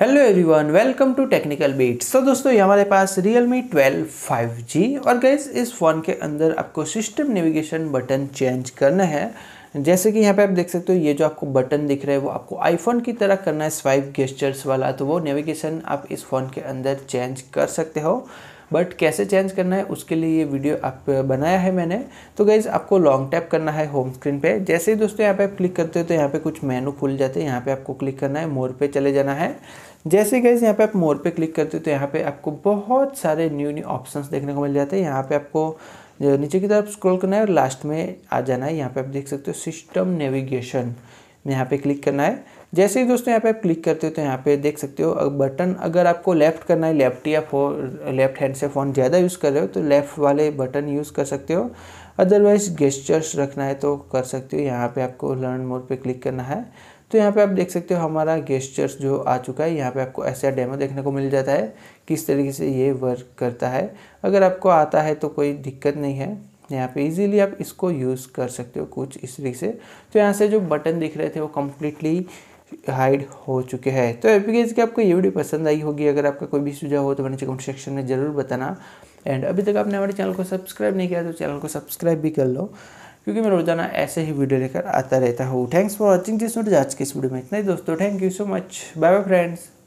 hello everyone welcome to technical beats तो दोस्तों ये हमारे पास Realme twelve five G और गैस इस फ़ोन के अंदर आपको सिस्टम नेविगेशन बटन चेंज करना है जैसे कि यहाँ पे आप देख सकते हो ये जो आपको बटन दिख रहा है वो आपको आईफोन की तरह करना है स्वाइप गेस्टर्स वाला तो वो नेविगेशन आप इस फ़ोन के अंदर चेंज कर सकते हो बट कैसे चेंज करना है उसके लिए ये वीडियो आप बनाया है मैंने तो गाइज़ आपको लॉन्ग टैप करना है होम स्क्रीन पे जैसे ही दोस्तों यहाँ पे आप क्लिक करते हो तो यहाँ पे कुछ मेनू खुल जाते हैं यहाँ पे आपको क्लिक करना है मोर पे चले जाना है जैसे गैस यहाँ पे आप मोर पे क्लिक करते हो तो यहाँ पे आपको बहुत सारे न्यू न्यू ऑप्शंस देखने को मिल जाते हैं यहाँ पे आपको नीचे की तरफ स्क्रॉल करना है और लास्ट में आ जाना है यहाँ पे आप देख सकते हो सिस्टम नेविगेशन यहाँ पे क्लिक करना है जैसे ही दोस्तों यहाँ पे आप क्लिक करते हो तो यहाँ पे देख सकते हो अब बटन अगर आपको लेफ़्ट करना है लेफ़्ट या फोन लेफ़्ट हैंड से फ़ोन ज़्यादा यूज़ कर रहे हो तो लेफ़्ट वाले बटन यूज़ कर सकते हो अदरवाइज गेस्चर्स रखना है तो कर सकते हो यहाँ पे आपको लर्न मोड पे क्लिक करना है तो यहाँ पे आप देख सकते हो हमारा गेस्चर्स जो आ चुका है यहाँ पे आपको ऐसा डेमो देखने को मिल जाता है किस तरीके से ये वर्क करता है अगर आपको आता है तो कोई दिक्कत नहीं है अपने आप इजीली आप इसको यूज़ कर सकते हो कुछ इस तरीके से तो यहाँ से जो बटन दिख रहे थे वो कम्प्लीटली हाइड हो चुके हैं तो एपीकेज की आपको ये वीडियो पसंद आई होगी अगर आपका कोई भी सुझाव हो तो मैंने कमेंट सेक्शन में ज़रूर बताना एंड अभी तक आपने हमारे चैनल को सब्सक्राइब नहीं किया तो चैनल को सब्सक्राइब भी कर लो क्योंकि मैं रोजाना ऐसे ही वीडियो लेकर आता रहता हूँ thanks for watching this video आज के इस वीडियो में इतना ही दोस्तों thank you so much bye bye friends